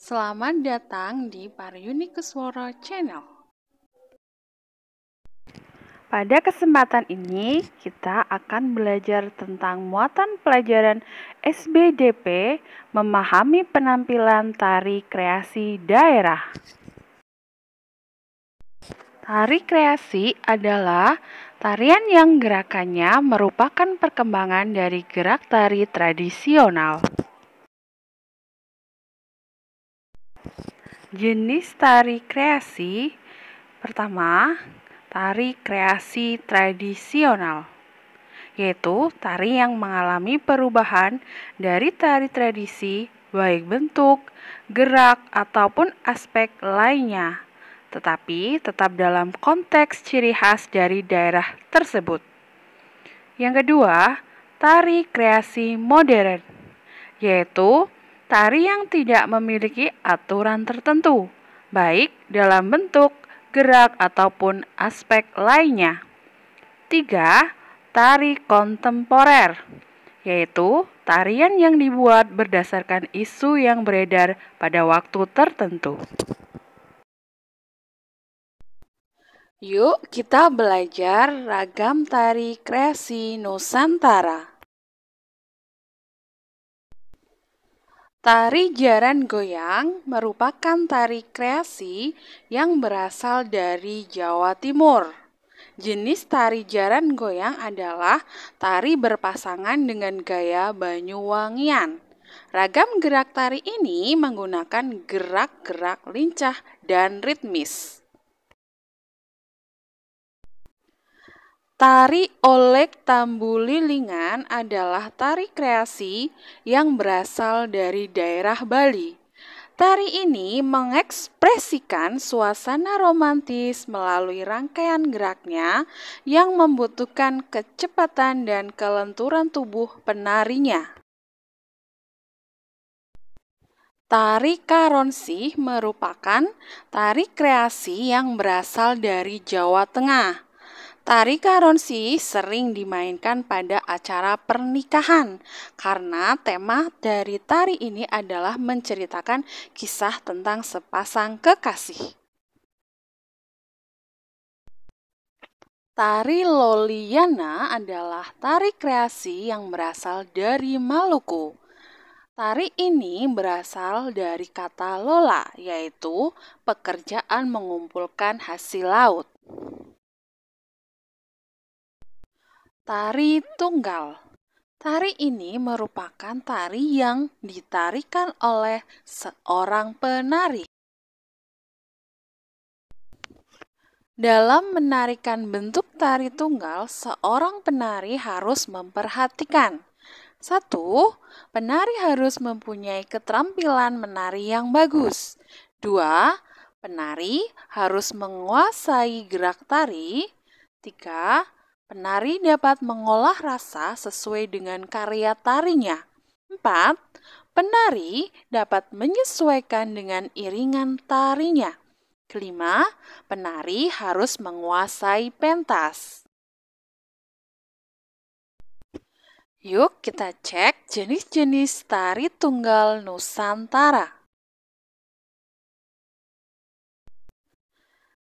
Selamat datang di Paryuni Kesworo Channel. Pada kesempatan ini, kita akan belajar tentang muatan pelajaran SBDP memahami penampilan tari kreasi daerah. Tari kreasi adalah tarian yang gerakannya merupakan perkembangan dari gerak tari tradisional. Jenis tari kreasi pertama, tari kreasi tradisional, yaitu tari yang mengalami perubahan dari tari tradisi baik bentuk, gerak, ataupun aspek lainnya, tetapi tetap dalam konteks ciri khas dari daerah tersebut. Yang kedua, tari kreasi modern, yaitu tari yang tidak memiliki aturan tertentu, baik dalam bentuk, gerak, ataupun aspek lainnya. Tiga, Tari kontemporer, yaitu tarian yang dibuat berdasarkan isu yang beredar pada waktu tertentu. Yuk, kita belajar ragam tari kreasi Nusantara. Tari jaran goyang merupakan tari kreasi yang berasal dari Jawa Timur. Jenis tari jaran goyang adalah tari berpasangan dengan gaya Banyuwangian. Ragam gerak tari ini menggunakan gerak-gerak lincah dan ritmis. Tari olek tambulilingan adalah tari kreasi yang berasal dari daerah Bali. Tari ini mengekspresikan suasana romantis melalui rangkaian geraknya yang membutuhkan kecepatan dan kelenturan tubuh penarinya. Tari Karonsi merupakan tari kreasi yang berasal dari Jawa Tengah. Tari karonsi sering dimainkan pada acara pernikahan karena tema dari tari ini adalah menceritakan kisah tentang sepasang kekasih. Tari Loliana adalah tari kreasi yang berasal dari Maluku. Tari ini berasal dari kata lola, yaitu pekerjaan mengumpulkan hasil laut. Tari Tunggal Tari ini merupakan tari yang ditarikan oleh seorang penari. Dalam menarikan bentuk tari tunggal, seorang penari harus memperhatikan. Satu, penari harus mempunyai keterampilan menari yang bagus. Dua, penari harus menguasai gerak tari. Tiga, Penari dapat mengolah rasa sesuai dengan karya tarinya. 4. Penari dapat menyesuaikan dengan iringan tarinya. Kelima, penari harus menguasai pentas. Yuk kita cek jenis-jenis tari tunggal Nusantara.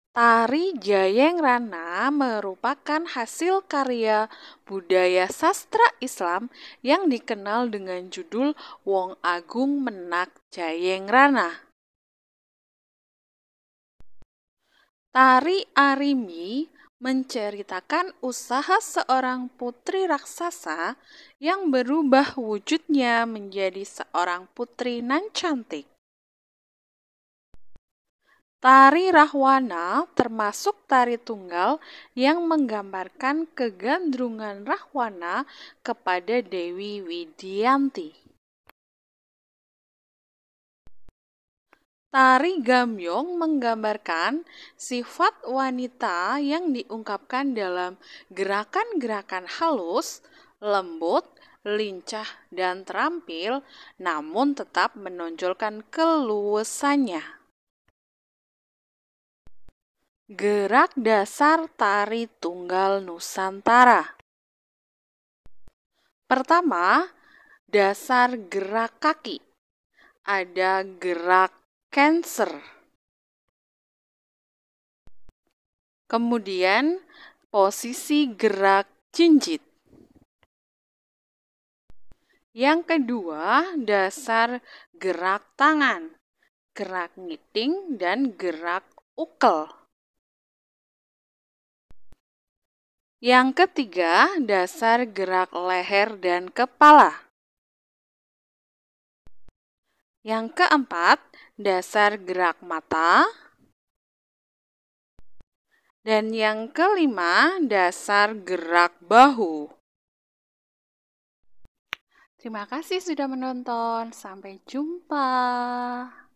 Tari Jayeng Rana merupakan hasil karya budaya sastra Islam yang dikenal dengan judul Wong Agung Menak Jayeng Rana. Tari Arimi menceritakan usaha seorang putri raksasa yang berubah wujudnya menjadi seorang putri nan cantik. Tari Rahwana termasuk tari tunggal yang menggambarkan kegandrungan Rahwana kepada Dewi Widianti. Tari Gamyong menggambarkan sifat wanita yang diungkapkan dalam gerakan-gerakan halus, lembut, lincah, dan terampil, namun tetap menonjolkan keluasannya. Gerak dasar tari tunggal Nusantara. Pertama, dasar gerak kaki. Ada gerak cancer. Kemudian, posisi gerak cincit. Yang kedua, dasar gerak tangan, gerak ngiting, dan gerak ukel. Yang ketiga, dasar gerak leher dan kepala. Yang keempat, dasar gerak mata. Dan yang kelima, dasar gerak bahu. Terima kasih sudah menonton. Sampai jumpa.